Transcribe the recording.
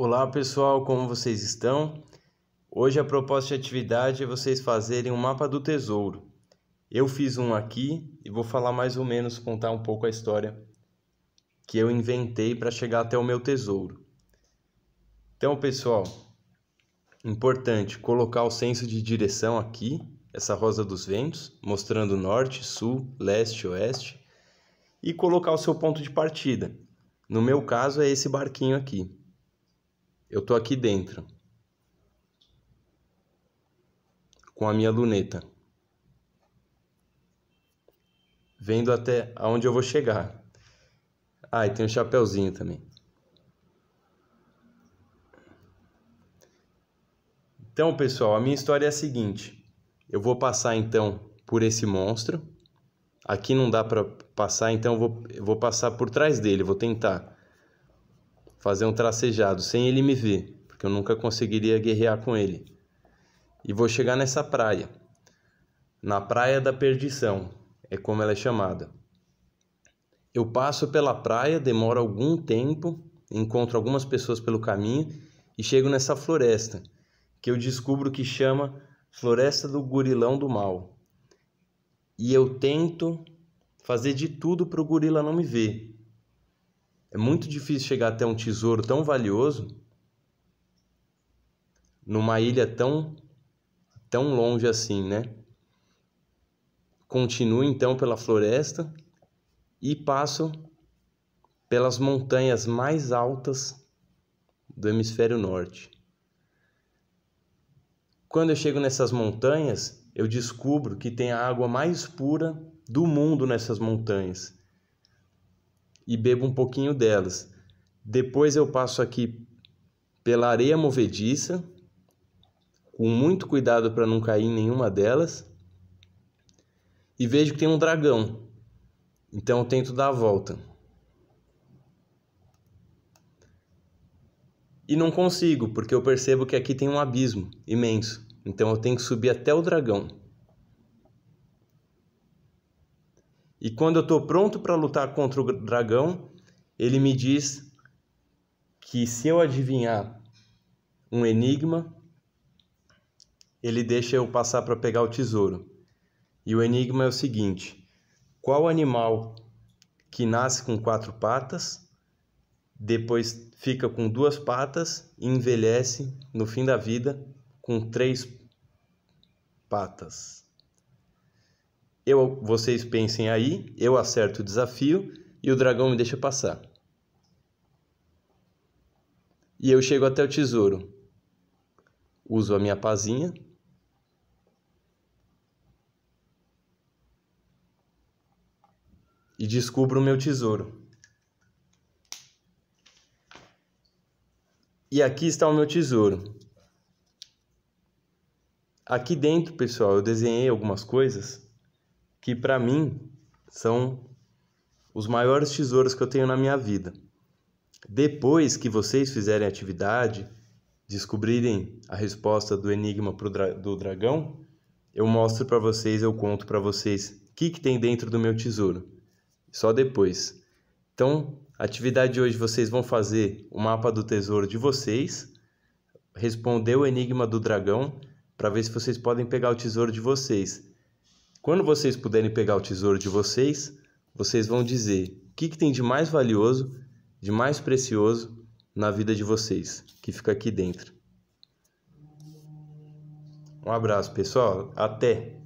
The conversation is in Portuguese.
Olá pessoal, como vocês estão? Hoje a proposta de atividade é vocês fazerem um mapa do tesouro. Eu fiz um aqui e vou falar mais ou menos, contar um pouco a história que eu inventei para chegar até o meu tesouro. Então, pessoal, importante colocar o senso de direção aqui, essa rosa dos ventos, mostrando norte, sul, leste, oeste, e colocar o seu ponto de partida. No meu caso é esse barquinho aqui. Eu tô aqui dentro. Com a minha luneta. Vendo até aonde eu vou chegar. Ah, e tem um chapéuzinho também. Então, pessoal, a minha história é a seguinte. Eu vou passar então por esse monstro. Aqui não dá para passar, então eu vou, eu vou passar por trás dele, vou tentar fazer um tracejado sem ele me ver, porque eu nunca conseguiria guerrear com ele. E vou chegar nessa praia, na Praia da Perdição, é como ela é chamada. Eu passo pela praia, demoro algum tempo, encontro algumas pessoas pelo caminho e chego nessa floresta, que eu descubro que chama Floresta do Gorilão do Mal. E eu tento fazer de tudo para o gorila não me ver. É muito difícil chegar até um tesouro tão valioso numa ilha tão tão longe assim, né? Continuo então pela floresta e passo pelas montanhas mais altas do hemisfério norte. Quando eu chego nessas montanhas, eu descubro que tem a água mais pura do mundo nessas montanhas e bebo um pouquinho delas. Depois eu passo aqui pela areia movediça, com muito cuidado para não cair em nenhuma delas, e vejo que tem um dragão. Então eu tento dar a volta. E não consigo, porque eu percebo que aqui tem um abismo imenso. Então eu tenho que subir até o dragão. E quando eu estou pronto para lutar contra o dragão, ele me diz que se eu adivinhar um enigma, ele deixa eu passar para pegar o tesouro. E o enigma é o seguinte: qual animal que nasce com quatro patas, depois fica com duas patas e envelhece no fim da vida com três patas? Eu, vocês pensem aí, eu acerto o desafio e o dragão me deixa passar. E eu chego até o tesouro. Uso a minha pazinha. E descubro o meu tesouro. E aqui está o meu tesouro. Aqui dentro, pessoal, eu desenhei algumas coisas que para mim são os maiores tesouros que eu tenho na minha vida. Depois que vocês fizerem a atividade, descobrirem a resposta do enigma dra do dragão, eu mostro para vocês, eu conto para vocês o que, que tem dentro do meu tesouro. Só depois. Então, a atividade de hoje vocês vão fazer o mapa do tesouro de vocês, responder o enigma do dragão, para ver se vocês podem pegar o tesouro de vocês. Quando vocês puderem pegar o tesouro de vocês, vocês vão dizer o que, que tem de mais valioso, de mais precioso na vida de vocês, que fica aqui dentro. Um abraço, pessoal. Até!